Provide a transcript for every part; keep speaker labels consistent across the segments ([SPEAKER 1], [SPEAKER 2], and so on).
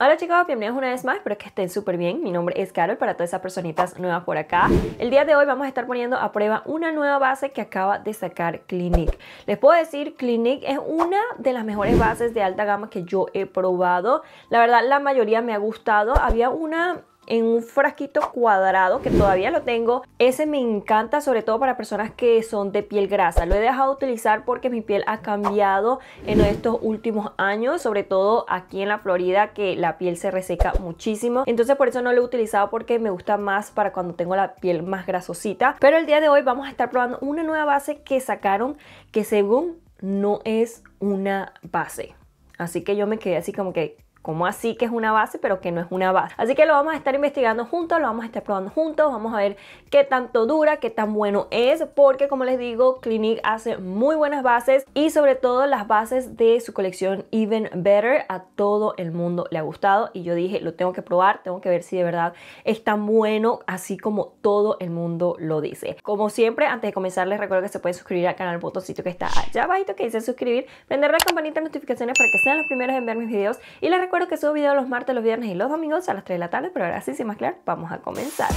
[SPEAKER 1] Hola chicos, bienvenidos una vez más, espero que estén súper bien. Mi nombre es Carol para todas esas personitas nuevas por acá. El día de hoy vamos a estar poniendo a prueba una nueva base que acaba de sacar Clinique. Les puedo decir, Clinique es una de las mejores bases de alta gama que yo he probado. La verdad, la mayoría me ha gustado. Había una en un frasquito cuadrado que todavía lo tengo. Ese me encanta sobre todo para personas que son de piel grasa. Lo he dejado utilizar porque mi piel ha cambiado en estos últimos años, sobre todo aquí en la Florida que la piel se reseca muchísimo. Entonces por eso no lo he utilizado porque me gusta más para cuando tengo la piel más grasosita. Pero el día de hoy vamos a estar probando una nueva base que sacaron que según no es una base. Así que yo me quedé así como que, como así que es una base pero que no es una base? Así que lo vamos a estar investigando juntos, lo vamos a estar probando juntos, vamos a ver qué tanto dura, qué tan bueno es, porque como les digo, Clinique hace muy buenas bases y sobre todo las bases de su colección Even Better a todo el mundo le ha gustado y yo dije, lo tengo que probar, tengo que ver si de verdad es tan bueno así como todo el mundo lo dice. Como siempre, antes de comenzar les recuerdo que se pueden suscribir al canal, botoncito que está allá abajito que dice suscribir, prender la campanita de notificaciones para que sean los primeros en ver mis videos y les Espero que subo videos los martes, los viernes y los domingos a las 3 de la tarde, pero ahora sí, sin más claro, vamos a comenzar.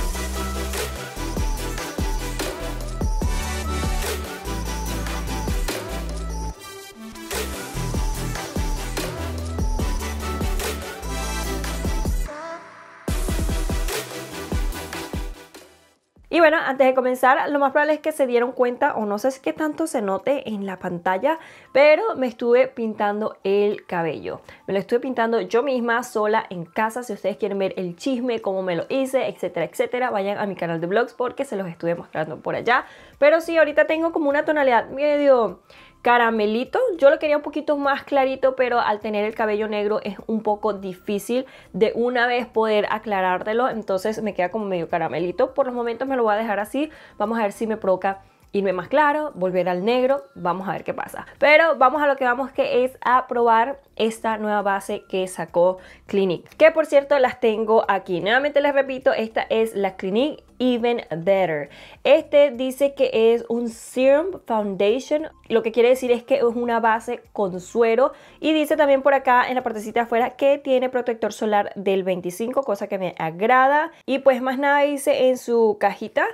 [SPEAKER 1] bueno, antes de comenzar, lo más probable es que se dieron cuenta, o no sé si qué tanto se note en la pantalla, pero me estuve pintando el cabello. Me lo estuve pintando yo misma, sola, en casa. Si ustedes quieren ver el chisme, cómo me lo hice, etcétera, etcétera, vayan a mi canal de vlogs porque se los estuve mostrando por allá. Pero sí, ahorita tengo como una tonalidad medio caramelito. Yo lo quería un poquito más clarito, pero al tener el cabello negro es un poco difícil de una vez poder aclarártelo. Entonces me queda como medio caramelito. Por los momentos me lo voy a dejar así. Vamos a ver si me provoca irme más claro, volver al negro, vamos a ver qué pasa. Pero vamos a lo que vamos que es a probar esta nueva base que sacó Clinique, que por cierto las tengo aquí. Nuevamente les repito, esta es la Clinique Even Better. Este dice que es un Serum Foundation, lo que quiere decir es que es una base con suero y dice también por acá en la partecita afuera que tiene protector solar del 25, cosa que me agrada y pues más nada dice en su cajita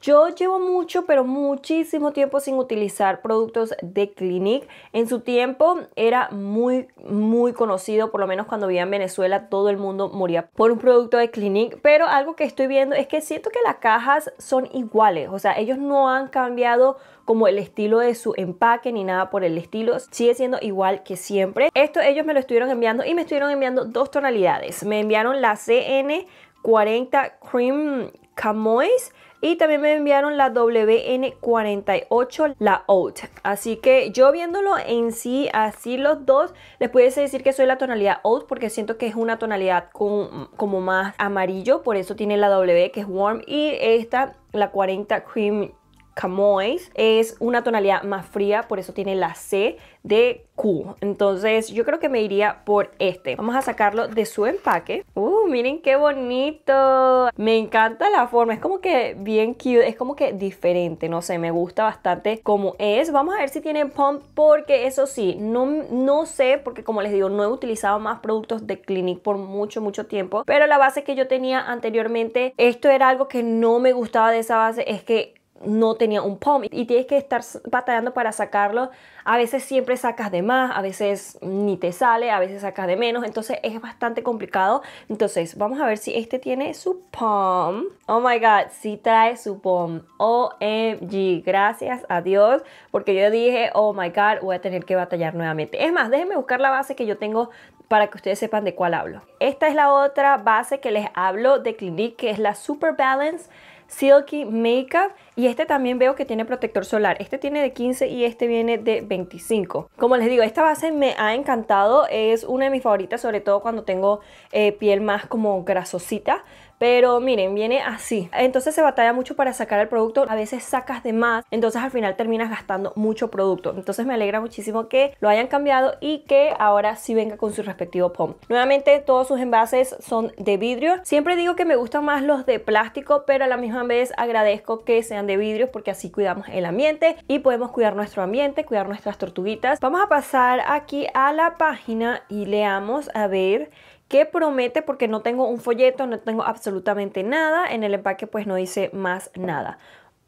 [SPEAKER 1] yo llevo mucho, pero muchísimo tiempo sin utilizar productos de Clinique. En su tiempo era muy, muy conocido, por lo menos cuando vivía en Venezuela, todo el mundo moría por un producto de Clinique. Pero algo que estoy viendo es que siento que las cajas son iguales, o sea, ellos no han cambiado como el estilo de su empaque ni nada por el estilo, sigue siendo igual que siempre. Esto ellos me lo estuvieron enviando y me estuvieron enviando dos tonalidades. Me enviaron la CN40 Cream Camois y también me enviaron la WN48, la Oat. E así que yo viéndolo en sí, así los dos, les puedes decir que soy la tonalidad Oat e porque siento que es una tonalidad con, como más amarillo. Por eso tiene la W que es Warm y esta, la 40 Cream Camois es una tonalidad más fría, por eso tiene la C de Q. Entonces yo creo que me iría por este. Vamos a sacarlo de su empaque. ¡Uh! Miren qué bonito. Me encanta la forma. Es como que bien cute. Es como que diferente. No sé, me gusta bastante como es. Vamos a ver si tiene pump porque eso sí, no, no sé porque como les digo, no he utilizado más productos de Clinique por mucho, mucho tiempo. Pero la base que yo tenía anteriormente, esto era algo que no me gustaba de esa base. Es que no tenía un POM y tienes que estar batallando para sacarlo. A veces siempre sacas de más, a veces ni te sale, a veces sacas de menos, entonces es bastante complicado. Entonces, vamos a ver si este tiene su POM. Oh my god, si sí trae su POM. OMG, gracias a Dios, porque yo dije, oh my god, voy a tener que batallar nuevamente. Es más, déjenme buscar la base que yo tengo para que ustedes sepan de cuál hablo. Esta es la otra base que les hablo de Clinique, que es la Super Balance Silky Makeup y este también veo que tiene protector solar. Este tiene de 15 y este viene de 25. Como les digo, esta base me ha encantado. Es una de mis favoritas, sobre todo cuando tengo eh, piel más como grasosita pero miren, viene así. Entonces se batalla mucho para sacar el producto, a veces sacas de más, entonces al final terminas gastando mucho producto. Entonces me alegra muchísimo que lo hayan cambiado y que ahora sí venga con su respectivo POM. Nuevamente todos sus envases son de vidrio. Siempre digo que me gustan más los de plástico, pero a la misma vez agradezco que sean de vidrio porque así cuidamos el ambiente y podemos cuidar nuestro ambiente, cuidar nuestras tortuguitas. Vamos a pasar aquí a la página y leamos a ver Qué promete porque no tengo un folleto, no tengo absolutamente nada. En el empaque pues no dice más nada.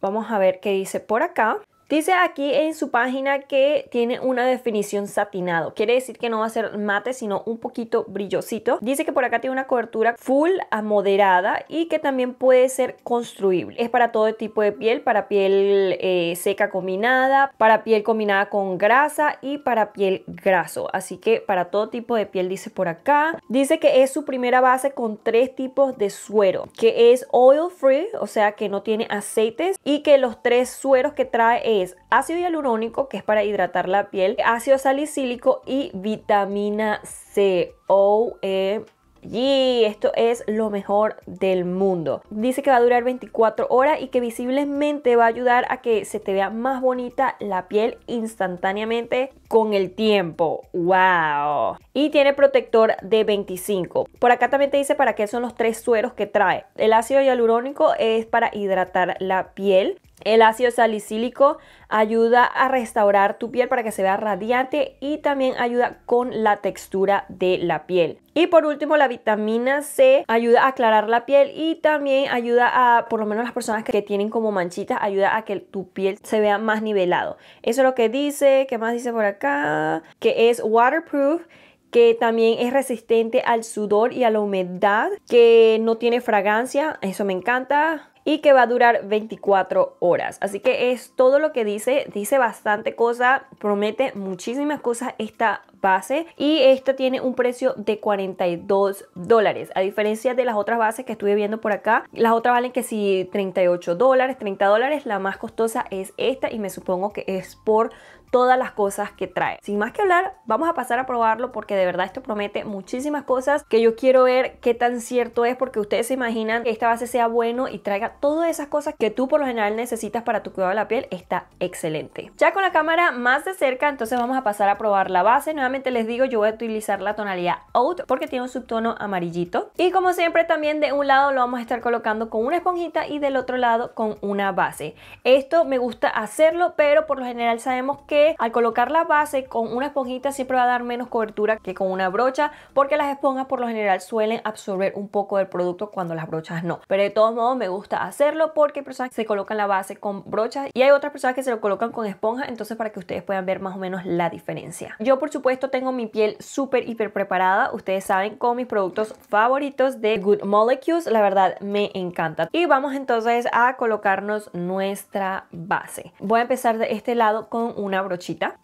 [SPEAKER 1] Vamos a ver qué dice por acá. Dice aquí en su página que tiene una definición satinado. Quiere decir que no va a ser mate, sino un poquito brillosito. Dice que por acá tiene una cobertura full a moderada y que también puede ser construible. Es para todo tipo de piel, para piel eh, seca combinada, para piel combinada con grasa y para piel graso. Así que para todo tipo de piel dice por acá. Dice que es su primera base con tres tipos de suero, que es oil free, o sea que no tiene aceites y que los tres sueros que trae es eh, es ácido hialurónico, que es para hidratar la piel, ácido salicílico y vitamina C. O, -E y esto es lo mejor del mundo. Dice que va a durar 24 horas y que visiblemente va a ayudar a que se te vea más bonita la piel instantáneamente con el tiempo. ¡Wow! Y tiene protector de 25. Por acá también te dice para qué son los tres sueros que trae. El ácido hialurónico es para hidratar la piel. El ácido salicílico ayuda a restaurar tu piel para que se vea radiante y también ayuda con la textura de la piel. Y por último, la vitamina C ayuda a aclarar la piel y también ayuda a, por lo menos las personas que tienen como manchitas, ayuda a que tu piel se vea más nivelado. Eso es lo que dice, ¿qué más dice por acá? Que es waterproof que también es resistente al sudor y a la humedad, que no tiene fragancia, eso me encanta, y que va a durar 24 horas. Así que es todo lo que dice, dice bastante cosa, promete muchísimas cosas esta base y esta tiene un precio de 42 dólares. A diferencia de las otras bases que estuve viendo por acá, las otras valen que si 38 dólares, 30 dólares, la más costosa es esta y me supongo que es por todas las cosas que trae. Sin más que hablar, vamos a pasar a probarlo porque de verdad esto promete muchísimas cosas que yo quiero ver qué tan cierto es porque ustedes se imaginan que esta base sea bueno y traiga todas esas cosas que tú por lo general necesitas para tu cuidado de la piel, está excelente. Ya con la cámara más de cerca, entonces vamos a pasar a probar la base. Nuevamente les digo, yo voy a utilizar la tonalidad Out porque tiene un subtono amarillito. Y como siempre también de un lado lo vamos a estar colocando con una esponjita y del otro lado con una base. Esto me gusta hacerlo, pero por lo general sabemos que al colocar la base con una esponjita siempre va a dar menos cobertura que con una brocha porque las esponjas por lo general suelen absorber un poco del producto cuando las brochas no. Pero de todos modos me gusta hacerlo porque hay personas que se colocan la base con brochas y hay otras personas que se lo colocan con esponja, entonces para que ustedes puedan ver más o menos la diferencia. Yo por supuesto tengo mi piel súper hiper preparada, ustedes saben con mis productos favoritos de Good Molecules, la verdad me encanta. Y vamos entonces a colocarnos nuestra base. Voy a empezar de este lado con una brocha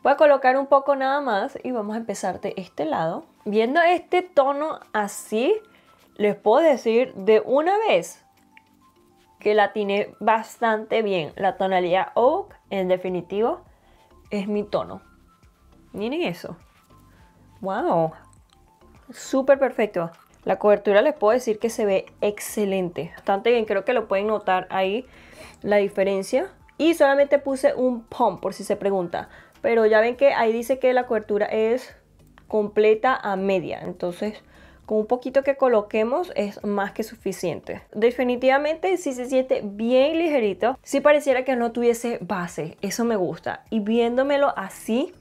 [SPEAKER 1] Voy a colocar un poco nada más y vamos a empezar de este lado. Viendo este tono así, les puedo decir de una vez que la tiene bastante bien. La tonalidad oak, en definitivo, es mi tono. Miren eso. ¡Wow! Súper perfecto. La cobertura les puedo decir que se ve excelente. Bastante bien, creo que lo pueden notar ahí la diferencia y solamente puse un pump por si se pregunta. Pero ya ven que ahí dice que la cobertura es completa a media. Entonces, con un poquito que coloquemos es más que suficiente. Definitivamente si se siente bien ligerito, si pareciera que no tuviese base, eso me gusta. Y viéndomelo así,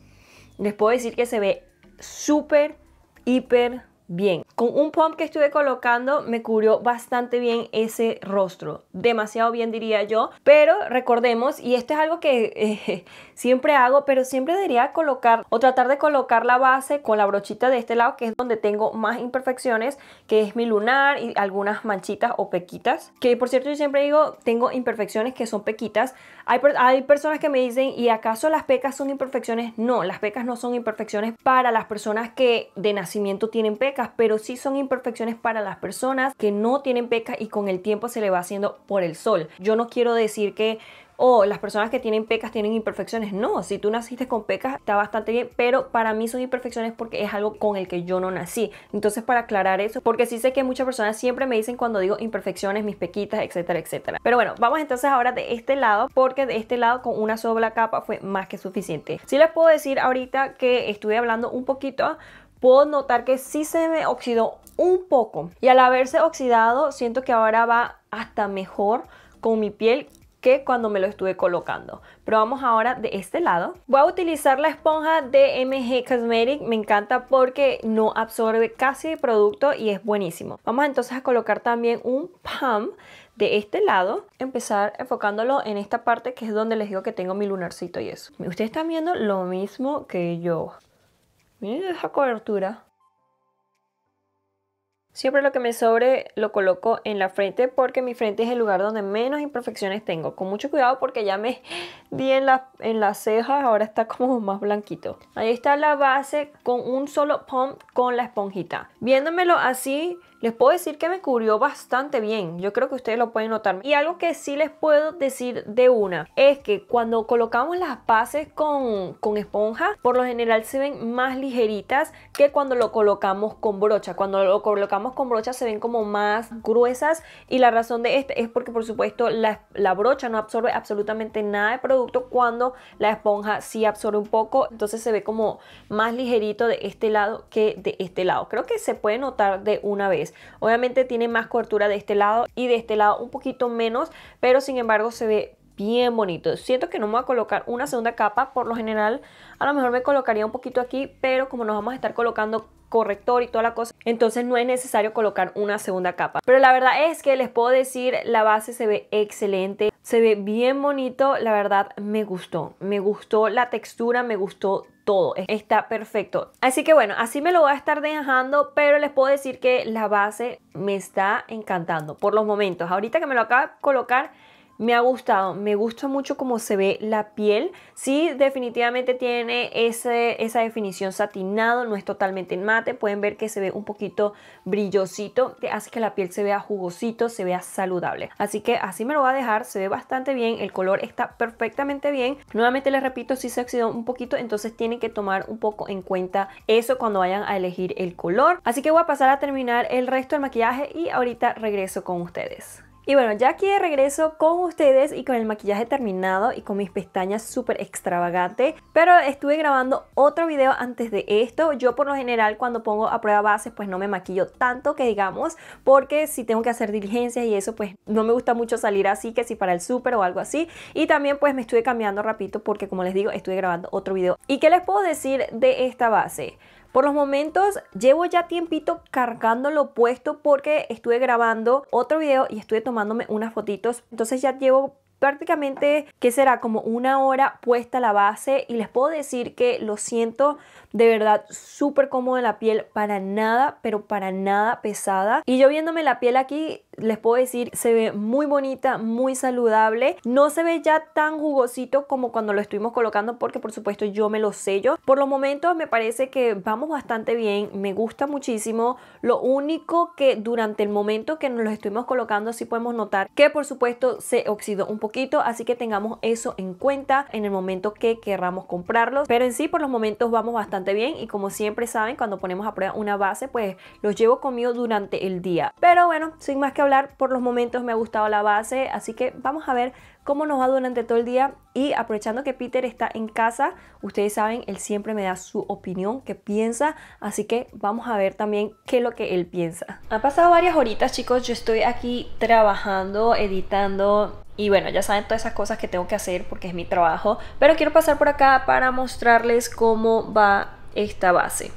[SPEAKER 1] les puedo decir que se ve súper, hiper bien. Con un pump que estuve colocando me cubrió bastante bien ese rostro, demasiado bien diría yo, pero recordemos, y esto es algo que eh, siempre hago, pero siempre debería colocar o tratar de colocar la base con la brochita de este lado, que es donde tengo más imperfecciones, que es mi lunar y algunas manchitas o pequitas, que por cierto yo siempre digo, tengo imperfecciones que son pequitas, hay, personas que me dicen, ¿y acaso las pecas son imperfecciones? No, las pecas no son imperfecciones para las personas que de nacimiento tienen pecas, pero sí son imperfecciones para las personas que no tienen pecas y con el tiempo se le va haciendo por el sol. Yo no quiero decir que o las personas que tienen pecas tienen imperfecciones. No, si tú naciste con pecas está bastante bien, pero para mí son imperfecciones porque es algo con el que yo no nací. Entonces, para aclarar eso, porque sí sé que muchas personas siempre me dicen cuando digo imperfecciones, mis pequitas, etcétera, etcétera. Pero bueno, vamos entonces ahora de este lado, porque de este lado con una sola capa fue más que suficiente. Sí les puedo decir ahorita que estuve hablando un poquito puedo notar que sí se me oxidó un poco. Y al haberse oxidado, siento que ahora va hasta mejor con mi piel cuando me lo estuve colocando. Probamos ahora de este lado. Voy a utilizar la esponja de MG Cosmetic. Me encanta porque no absorbe casi producto y es buenísimo. Vamos entonces a colocar también un pump de este lado, empezar enfocándolo en esta parte que es donde les digo que tengo mi lunarcito y eso. Ustedes están viendo lo mismo que yo. Miren esa cobertura. Siempre lo que me sobre lo coloco en la frente porque mi frente es el lugar donde menos imperfecciones tengo. Con mucho cuidado porque ya me di en, en las cejas, ahora está como más blanquito. Ahí está la base con un solo pump con la esponjita. Viéndomelo así les puedo decir que me cubrió bastante bien. Yo creo que ustedes lo pueden notar. Y algo que sí les puedo decir de una es que cuando colocamos las bases con, esponja, por lo general se ven más ligeritas que cuando lo colocamos con brocha. Cuando lo colocamos con brocha se ven como más gruesas y la razón de este es porque por supuesto la brocha no absorbe absolutamente nada de producto cuando la esponja sí absorbe un poco. Entonces se ve como más ligerito de este lado que de este lado. Creo que se puede notar de una vez. Obviamente tiene más cobertura de este lado y de este lado un poquito menos, pero sin embargo se ve bien bonito. Siento que no me voy a colocar una segunda capa, por lo general a lo mejor me colocaría un poquito aquí, pero como nos vamos a estar colocando corrector y toda la cosa, entonces no es necesario colocar una segunda capa. Pero la verdad es que les puedo decir, la base se ve excelente, se ve bien bonito, la verdad me gustó, me gustó la textura, me gustó todo. Está perfecto. Así que bueno, así me lo voy a estar dejando, pero les puedo decir que la base me está encantando por los momentos. Ahorita que me lo acaba de colocar, me ha gustado, me gusta mucho cómo se ve la piel. Sí, definitivamente tiene esa definición satinado, no es totalmente mate. Pueden ver que se ve un poquito brillosito, que hace que la piel se vea jugosito, se vea saludable. Así que así me lo va a dejar, se ve bastante bien, el color está perfectamente bien. Nuevamente les repito, si sí se oxidó un poquito, entonces tienen que tomar un poco en cuenta eso cuando vayan a elegir el color. Así que voy a pasar a terminar el resto del maquillaje y ahorita regreso con ustedes. Y bueno, ya aquí de regreso con ustedes y con el maquillaje terminado y con mis pestañas súper extravagante. Pero estuve grabando otro video antes de esto. Yo por lo general cuando pongo a prueba bases pues no me maquillo tanto que digamos. Porque si tengo que hacer diligencias y eso pues no me gusta mucho salir así que si para el súper o algo así. Y también pues me estuve cambiando rapidito porque como les digo estuve grabando otro video. ¿Y qué les puedo decir de esta base? Por los momentos llevo ya tiempito cargando lo puesto porque estuve grabando otro video y estuve tomándome unas fotitos. Entonces ya llevo prácticamente que será como una hora puesta la base y les puedo decir que lo siento de verdad súper cómoda la piel, para nada, pero para nada pesada. Y yo viéndome la piel aquí, les puedo decir, se ve muy bonita, muy saludable. No se ve ya tan jugosito como cuando lo estuvimos colocando porque por supuesto yo me lo sello. Por los momentos me parece que vamos bastante bien, me gusta muchísimo. Lo único que durante el momento que nos lo estuvimos colocando sí podemos notar que por supuesto se oxidó un poquito, así que tengamos eso en cuenta en el momento que querramos comprarlos. Pero en sí por los momentos vamos bastante bien y como siempre saben, cuando ponemos a prueba una base, pues los llevo conmigo durante el día. Pero bueno, sin más que hablar, por los momentos me ha gustado la base, así que vamos a ver cómo nos va durante todo el día y aprovechando que Peter está en casa, ustedes saben, él siempre me da su opinión, qué piensa, así que vamos a ver también qué es lo que él piensa. ha pasado varias horitas chicos, yo estoy aquí trabajando, editando, y bueno, ya saben todas esas cosas que tengo que hacer porque es mi trabajo, pero quiero pasar por acá para mostrarles cómo va esta base.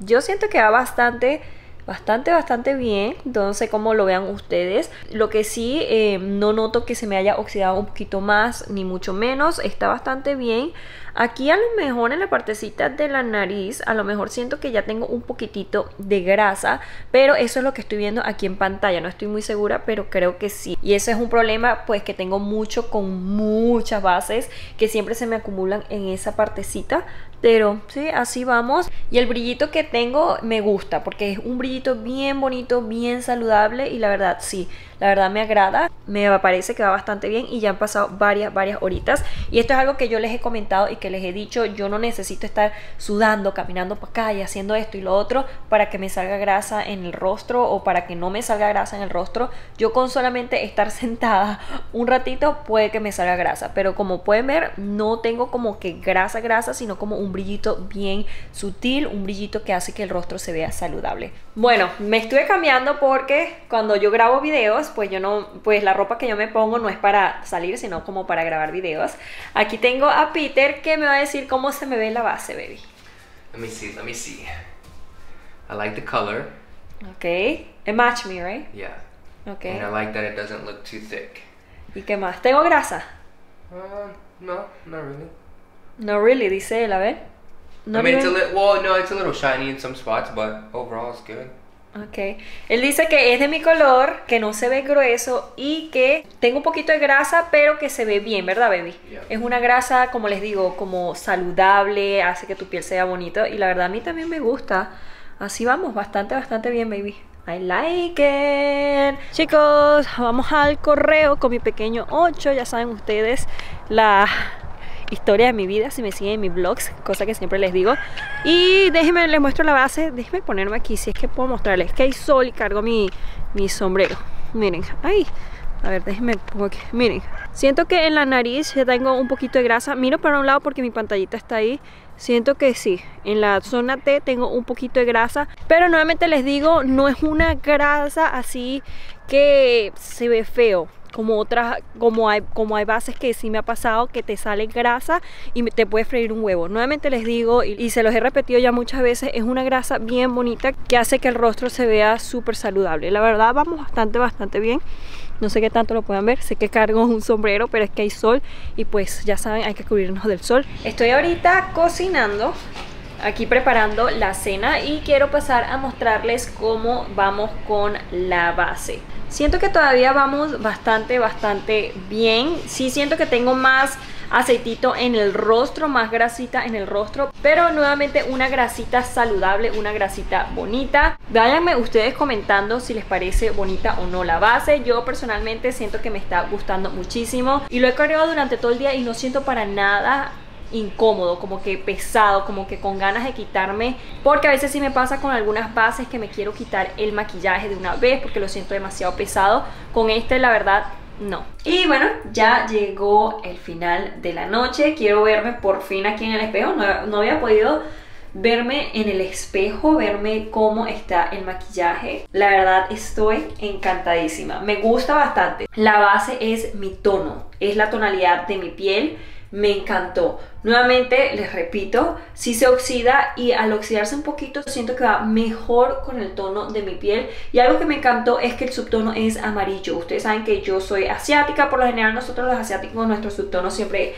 [SPEAKER 1] Yo siento que va bastante, bastante, bastante bien. No sé cómo lo vean ustedes. Lo que sí, eh, no noto que se me haya oxidado un poquito más, ni mucho menos. Está bastante bien. Aquí a lo mejor en la partecita de la nariz, a lo mejor siento que ya tengo un poquitito de grasa, pero eso es lo que estoy viendo aquí en pantalla. No estoy muy segura, pero creo que sí. Y eso es un problema pues que tengo mucho con muchas bases que siempre se me acumulan en esa partecita. Pero sí, así vamos. Y el brillito que tengo me gusta porque es un brillito bien bonito, bien saludable y la verdad sí, la verdad me agrada. Me parece que va bastante bien y ya han pasado varias, varias horitas. Y esto es algo que yo les he comentado y que les he dicho, yo no necesito estar sudando, caminando para acá y haciendo esto y lo otro para que me salga grasa en el rostro o para que no me salga grasa en el rostro. Yo con solamente estar sentada un ratito puede que me salga grasa, pero como pueden ver no tengo como que grasa, grasa, sino como un brillito bien sutil, un brillito que hace que el rostro se vea saludable. Bueno, me estuve cambiando porque cuando yo grabo videos, pues yo no, pues la ropa que yo me pongo no es para salir, sino como para grabar videos. Aquí tengo a Peter que me va a decir cómo se me ve la base, baby. Let me see, let me see. I like the color. Okay. It matches me, right? Yeah. Okay. And I like that it doesn't look too thick. ¿Y qué más? ¿Tengo grasa? no, uh, no, not no, really, dice él, a ver. No I mean, well, no, it's a little shiny in some spots, but overall it's good. Ok. Él dice que es de mi color, que no se ve grueso y que tengo un poquito de grasa, pero que se ve bien, ¿verdad, baby? Es una grasa, como les digo, como saludable, hace que tu piel sea bonita y la verdad a mí también me gusta. Así vamos, bastante, bastante bien, baby. I like it. Chicos, vamos al correo con mi pequeño 8. Ya saben ustedes la historia de mi vida, si me siguen en mis vlogs, cosa que siempre les digo. Y déjenme, les muestro la base, déjenme ponerme aquí, si es que puedo mostrarles que hay sol y cargo mi, mi sombrero. Miren, ahí. A ver, déjenme Miren, siento que en la nariz ya tengo un poquito de grasa. Miro para un lado porque mi pantallita está ahí. Siento que sí, en la zona T tengo un poquito de grasa. Pero nuevamente les digo, no es una grasa así que se ve feo como otras, como hay, como hay bases que sí me ha pasado que te sale grasa y te puedes freír un huevo. Nuevamente les digo, y, se los he repetido ya muchas veces, es una grasa bien bonita que hace que el rostro se vea súper saludable. La verdad vamos bastante, bastante bien. No sé qué tanto lo puedan ver, sé que cargo un sombrero, pero es que hay sol y pues ya saben, hay que cubrirnos del sol. Estoy ahorita cocinando aquí preparando la cena y quiero pasar a mostrarles cómo vamos con la base. Siento que todavía vamos bastante, bastante bien. Sí siento que tengo más aceitito en el rostro, más grasita en el rostro, pero nuevamente una grasita saludable, una grasita bonita. Váyanme ustedes comentando si les parece bonita o no la base. Yo personalmente siento que me está gustando muchísimo y lo he cargado durante todo el día y no siento para nada incómodo, como que pesado, como que con ganas de quitarme, porque a veces sí me pasa con algunas bases que me quiero quitar el maquillaje de una vez porque lo siento demasiado pesado. Con este la verdad no. Y bueno, ya llegó el final de la noche, quiero verme por fin aquí en el espejo, no, había podido verme en el espejo, verme cómo está el maquillaje. La verdad estoy encantadísima, me gusta bastante. La base es mi tono, es la tonalidad de mi piel me encantó. Nuevamente, les repito, si sí se oxida y al oxidarse un poquito siento que va mejor con el tono de mi piel. Y algo que me encantó es que el subtono es amarillo. Ustedes saben que yo soy asiática, por lo general nosotros los asiáticos nuestro subtono siempre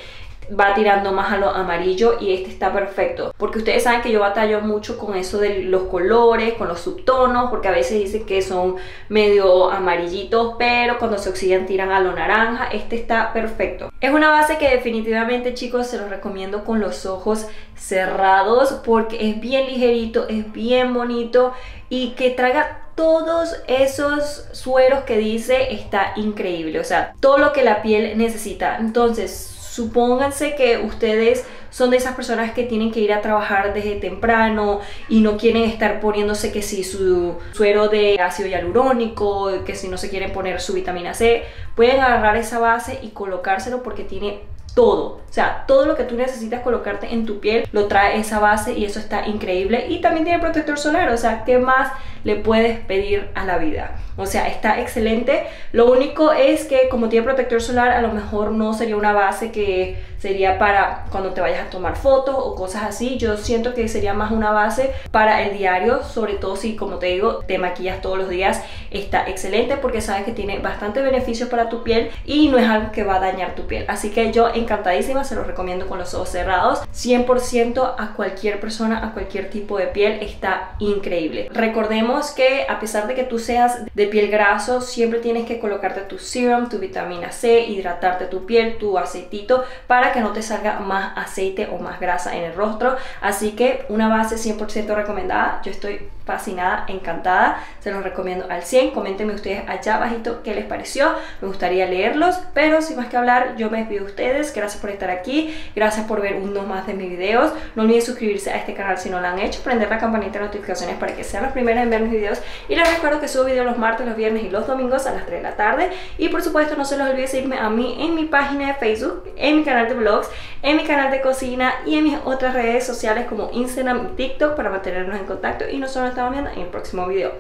[SPEAKER 1] va tirando más a lo amarillo y este está perfecto. Porque ustedes saben que yo batallo mucho con eso de los colores, con los subtonos, porque a veces dicen que son medio amarillitos, pero cuando se oxidan tiran a lo naranja. Este está perfecto. Es una base que definitivamente, chicos, se los recomiendo con los ojos cerrados porque es bien ligerito, es bien bonito y que traiga todos esos sueros que dice está increíble, o sea, todo lo que la piel necesita. Entonces, supónganse que ustedes son de esas personas que tienen que ir a trabajar desde temprano y no quieren estar poniéndose que si su suero de ácido hialurónico, que si no se quieren poner su vitamina C, pueden agarrar esa base y colocárselo porque tiene todo. O sea, todo lo que tú necesitas colocarte en tu piel lo trae esa base y eso está increíble. Y también tiene protector solar, o sea, ¿qué más le puedes pedir a la vida? O sea, está excelente. Lo único es que como tiene protector solar, a lo mejor no sería una base que sería para cuando te vayas a tomar fotos o cosas así. Yo siento que sería más una base para el diario, sobre todo si, como te digo, te maquillas todos los días. Está excelente porque sabes que tiene bastante beneficios para tu piel y no es algo que va a dañar tu piel. Así que yo encantadísima se los recomiendo con los ojos cerrados, 100% a cualquier persona, a cualquier tipo de piel, está increíble. Recordemos que a pesar de que tú seas de piel graso, siempre tienes que colocarte tu serum, tu vitamina C, hidratarte tu piel, tu aceitito, para que no te salga más aceite o más grasa en el rostro. Así que una base 100% recomendada, yo estoy fascinada, encantada, se los recomiendo al 100, coméntenme ustedes allá abajito qué les pareció, me gustaría leerlos, pero sin más que hablar, yo me despido de ustedes, gracias por estar aquí. Gracias por ver uno más de mis videos. No olviden suscribirse a este canal si no lo han hecho, prender la campanita de notificaciones para que sean los primeros en ver mis videos. Y les recuerdo que subo videos los martes, los viernes y los domingos a las 3 de la tarde. Y por supuesto no se los olvide seguirme a mí en mi página de Facebook, en mi canal de blogs, en mi canal de cocina y en mis otras redes sociales como Instagram y TikTok para mantenernos en contacto. Y nosotros nos estamos viendo en el próximo video.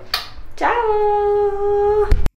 [SPEAKER 1] ¡Chao!